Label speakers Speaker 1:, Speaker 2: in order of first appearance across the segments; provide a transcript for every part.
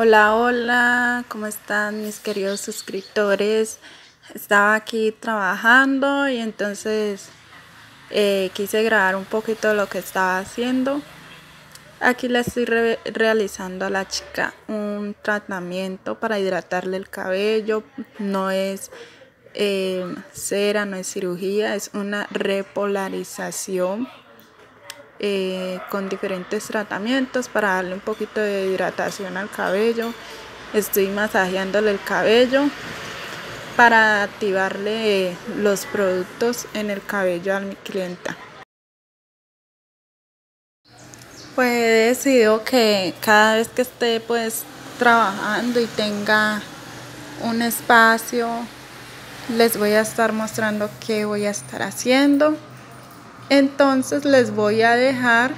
Speaker 1: Hola, hola, ¿cómo están mis queridos suscriptores? Estaba aquí trabajando y entonces eh, quise grabar un poquito lo que estaba haciendo. Aquí le estoy realizando a la chica un tratamiento para hidratarle el cabello. No es eh, cera, no es cirugía, es una repolarización. Eh, con diferentes tratamientos para darle un poquito de hidratación al cabello. Estoy masajeándole el cabello para activarle los productos en el cabello a mi clienta. Pues he decidido que cada vez que esté pues trabajando y tenga un espacio, les voy a estar mostrando qué voy a estar haciendo. Entonces les voy a dejar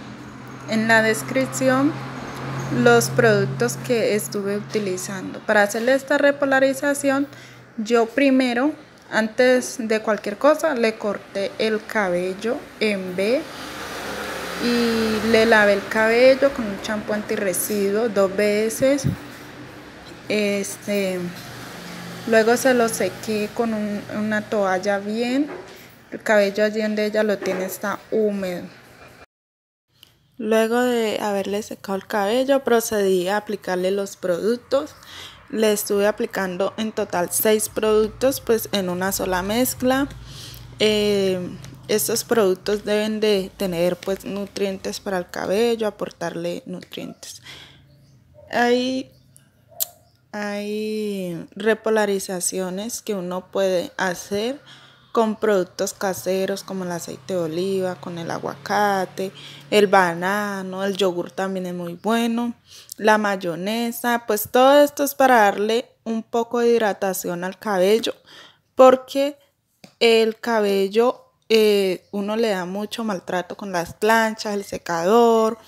Speaker 1: en la descripción los productos que estuve utilizando. Para hacerle esta repolarización yo primero, antes de cualquier cosa, le corté el cabello en B y le lavé el cabello con un champú antirresiduo dos veces. Este, luego se lo sequé con una toalla bien el cabello allí donde ella lo tiene está húmedo. Luego de haberle secado el cabello, procedí a aplicarle los productos. Le estuve aplicando en total seis productos, pues en una sola mezcla. Eh, estos productos deben de tener pues nutrientes para el cabello, aportarle nutrientes. Hay, hay repolarizaciones que uno puede hacer con productos caseros como el aceite de oliva, con el aguacate, el banano, el yogur también es muy bueno, la mayonesa, pues todo esto es para darle un poco de hidratación al cabello porque el cabello eh, uno le da mucho maltrato con las planchas, el secador,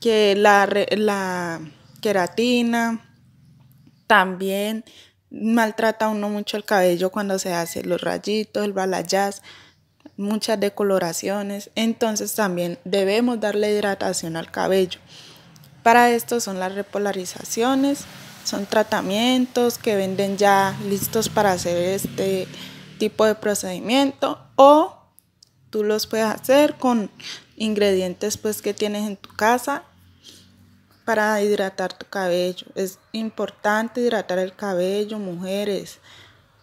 Speaker 1: que la, la queratina, también maltrata uno mucho el cabello cuando se hace los rayitos, el balayage, muchas decoloraciones. Entonces también debemos darle hidratación al cabello. Para esto son las repolarizaciones, son tratamientos que venden ya listos para hacer este tipo de procedimiento o tú los puedes hacer con ingredientes pues que tienes en tu casa para hidratar tu cabello. Es importante hidratar el cabello, mujeres,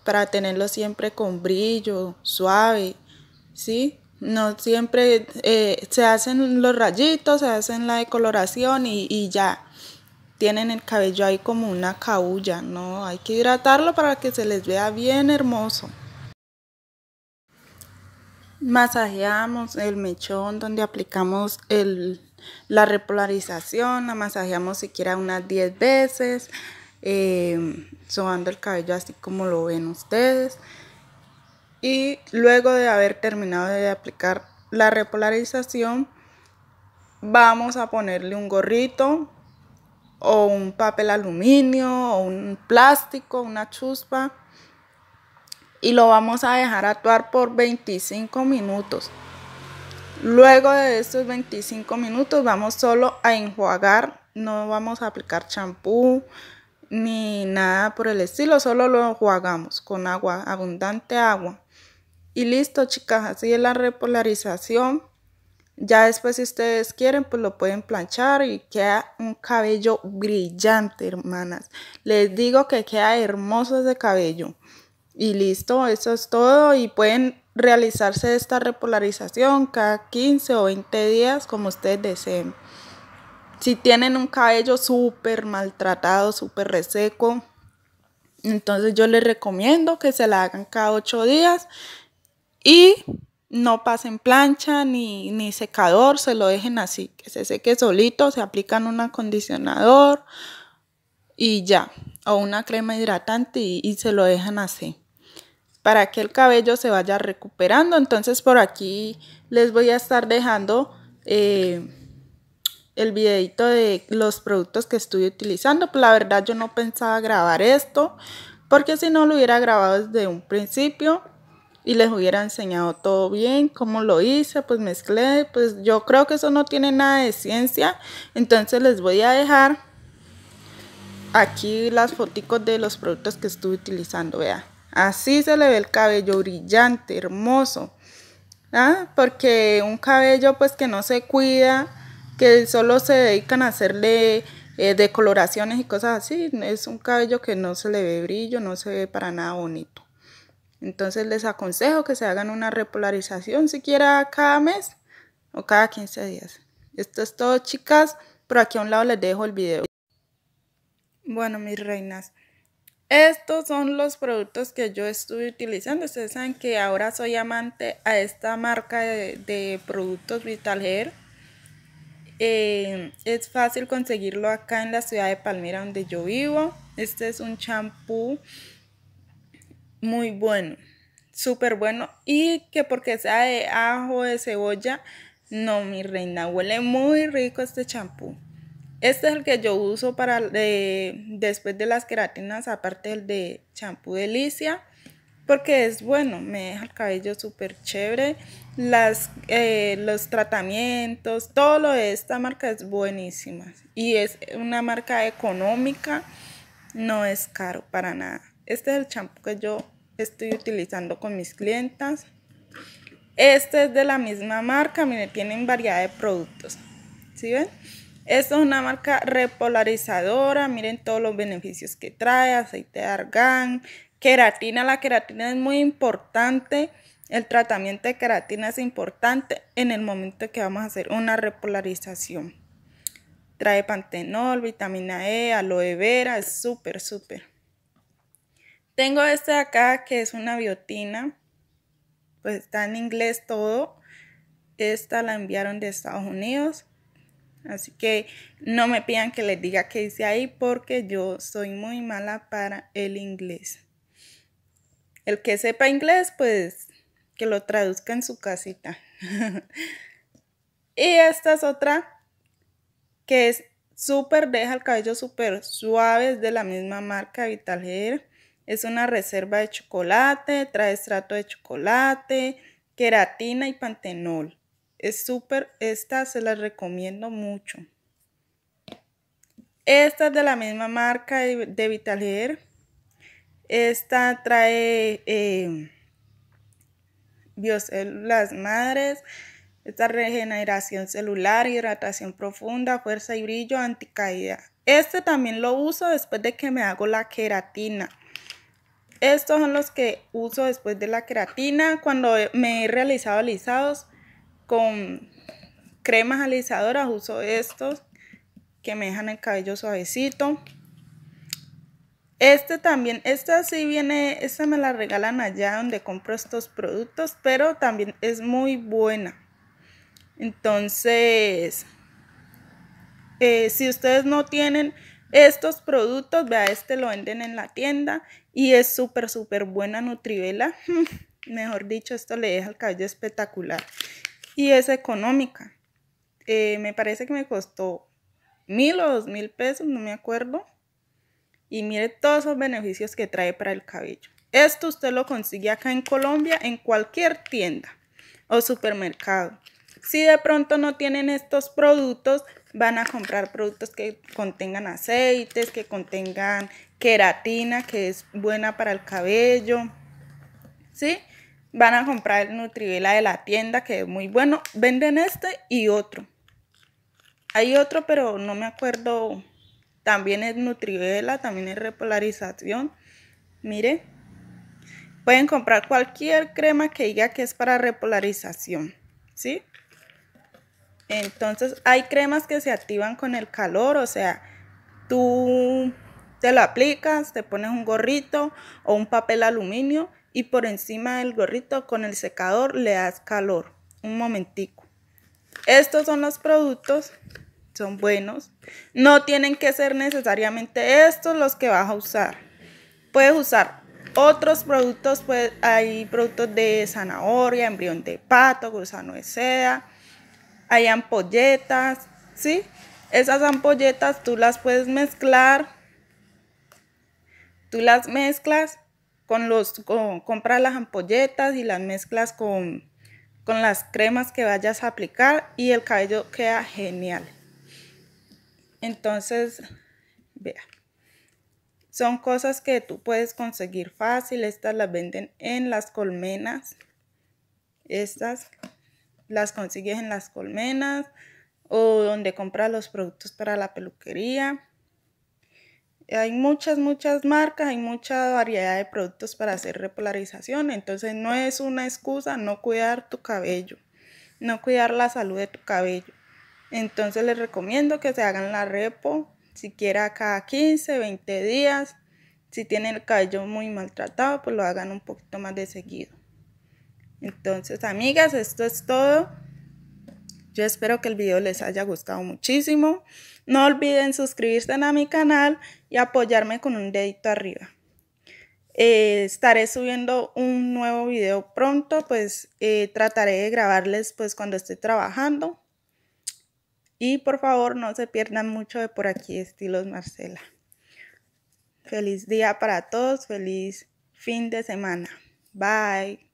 Speaker 1: para tenerlo siempre con brillo, suave, ¿sí? No siempre eh, se hacen los rayitos, se hacen la decoloración y, y ya. Tienen el cabello ahí como una caulla, ¿no? Hay que hidratarlo para que se les vea bien hermoso. Masajeamos el mechón donde aplicamos el la repolarización la masajeamos siquiera unas 10 veces, eh, sobando el cabello así como lo ven ustedes. Y luego de haber terminado de aplicar la repolarización, vamos a ponerle un gorrito o un papel aluminio o un plástico, una chuspa y lo vamos a dejar actuar por 25 minutos. Luego de estos 25 minutos vamos solo a enjuagar, no vamos a aplicar champú ni nada por el estilo, solo lo enjuagamos con agua, abundante agua. Y listo chicas, así es la repolarización. Ya después si ustedes quieren pues lo pueden planchar y queda un cabello brillante hermanas. Les digo que queda hermoso ese cabello. Y listo, eso es todo y pueden realizarse esta repolarización cada 15 o 20 días como ustedes deseen. Si tienen un cabello súper maltratado, súper reseco, entonces yo les recomiendo que se la hagan cada 8 días y no pasen plancha ni, secador, se lo dejen así, que se seque solito, se aplican un acondicionador y ya, o una crema hidratante y, y se lo dejan así para que el cabello se vaya recuperando. Entonces por aquí les voy a estar dejando eh, el videito de los productos que estuve utilizando. Pues, la verdad yo no pensaba grabar esto porque si no lo hubiera grabado desde un principio y les hubiera enseñado todo bien, cómo lo hice, pues mezclé, pues yo creo que eso no tiene nada de ciencia. Entonces les voy a dejar aquí las fotos de los productos que estuve utilizando, vea. Así se le ve el cabello brillante, hermoso. ¿Ah? Porque un cabello pues que no se cuida, que solo se dedican a hacerle eh, decoloraciones y cosas así, es un cabello que no se le ve brillo, no se ve para nada bonito. Entonces les aconsejo que se hagan una repolarización siquiera cada mes o cada 15 días. Esto es todo chicas, pero aquí a un lado les dejo el video. Bueno mis reinas, estos son los productos que yo estuve utilizando. Ustedes saben que ahora soy amante a esta marca de, productos Vital Hair. Eh, es fácil conseguirlo acá en la ciudad de Palmira donde yo vivo. Este es un champú muy bueno, súper bueno. Y que porque sea de ajo, de cebolla, no, mi reina, huele muy rico este champú. Este es el que yo uso para después de las queratinas, aparte el de champú delicia, porque es bueno, me deja el cabello súper chévere. Las, eh, los tratamientos, todo lo de esta marca es buenísima y es una marca económica, no es caro para nada. Este es el champú que yo estoy utilizando con mis clientas. Este es de la misma marca, miren tienen variedad de productos. ¿Sí ven? Esto es una marca repolarizadora, miren todos los beneficios que trae, aceite de argán, queratina, la queratina es muy importante, el tratamiento de queratina es importante en el momento que vamos a hacer una repolarización. Trae pantenol, vitamina E, aloe vera, es súper, súper. Tengo este de acá que es una biotina, pues está en inglés todo. Esta la enviaron de Estados Unidos. Así que no me pidan que les diga qué dice ahí porque yo soy muy mala para el inglés. El que sepa inglés, pues que lo traduzca en su casita. y esta es otra que es súper, deja el cabello súper suave, es de la misma marca Vital Es una reserva de chocolate, trae estrato de chocolate, queratina y pantenol. Es súper, esta se la recomiendo mucho. Esta es de la misma marca de, Vitalier Esta trae eh, eh madres. Esta regeneración celular, hidratación profunda, fuerza y brillo, anticaída. Este también lo uso después de que me hago la queratina. Estos son los que uso después de la queratina. Cuando me he realizado alisados con cremas alisadoras uso estos que me dejan el cabello suavecito. Este también, esta sí viene, esta me la regalan allá donde compro estos productos, pero también es muy buena. Entonces, eh, si ustedes no tienen estos productos, vea, este lo venden en la tienda y es súper, súper buena Nutrivela. Mejor dicho, esto le deja el cabello espectacular y es económica. Eh, me parece que me costó mil o dos mil pesos, no me acuerdo. Y mire todos los beneficios que trae para el cabello. Esto usted lo consigue acá en Colombia en cualquier tienda o supermercado. Si de pronto no tienen estos productos, van a comprar productos que contengan aceites, que contengan queratina, que es buena para el cabello. ¿Sí? van a comprar el Nutrivela de la tienda, que es muy bueno. Venden este y otro. Hay otro, pero no me acuerdo. También es Nutrivela, también es repolarización. Mire, pueden comprar cualquier crema que diga que es para repolarización, ¿sí? Entonces, hay cremas que se activan con el calor, o sea, tú te lo aplicas, te pones un gorrito o un papel aluminio y por encima del gorrito con el secador le das calor. Un momentico. Estos son los productos, son buenos. No tienen que ser necesariamente estos los que vas a usar. Puedes usar otros productos, pues hay productos de zanahoria, embrión de pato, gusano de seda, hay ampolletas, ¿sí? Esas ampolletas tú las puedes mezclar, tú las mezclas con los, las ampolletas y las mezclas con, con las cremas que vayas a aplicar y el cabello queda genial. Entonces, vea. Son cosas que tú puedes conseguir fácil. Estas las venden en las colmenas. Estas las consigues en las colmenas o donde compras los productos para la peluquería. Hay muchas, muchas marcas, hay mucha variedad de productos para hacer repolarización, entonces no es una excusa no cuidar tu cabello, no cuidar la salud de tu cabello. Entonces les recomiendo que se hagan la repo, siquiera cada 15, 20 días. Si tienen el cabello muy maltratado, pues lo hagan un poquito más de seguido. Entonces, amigas, esto es todo. Yo espero que el video les haya gustado muchísimo. No olviden suscribirse a mi canal y apoyarme con un dedito arriba. Eh, estaré subiendo un nuevo video pronto, pues eh, trataré de grabarles pues cuando esté trabajando. Y por favor no se pierdan mucho de por aquí Estilos Marcela. Feliz día para todos, feliz fin de semana. Bye.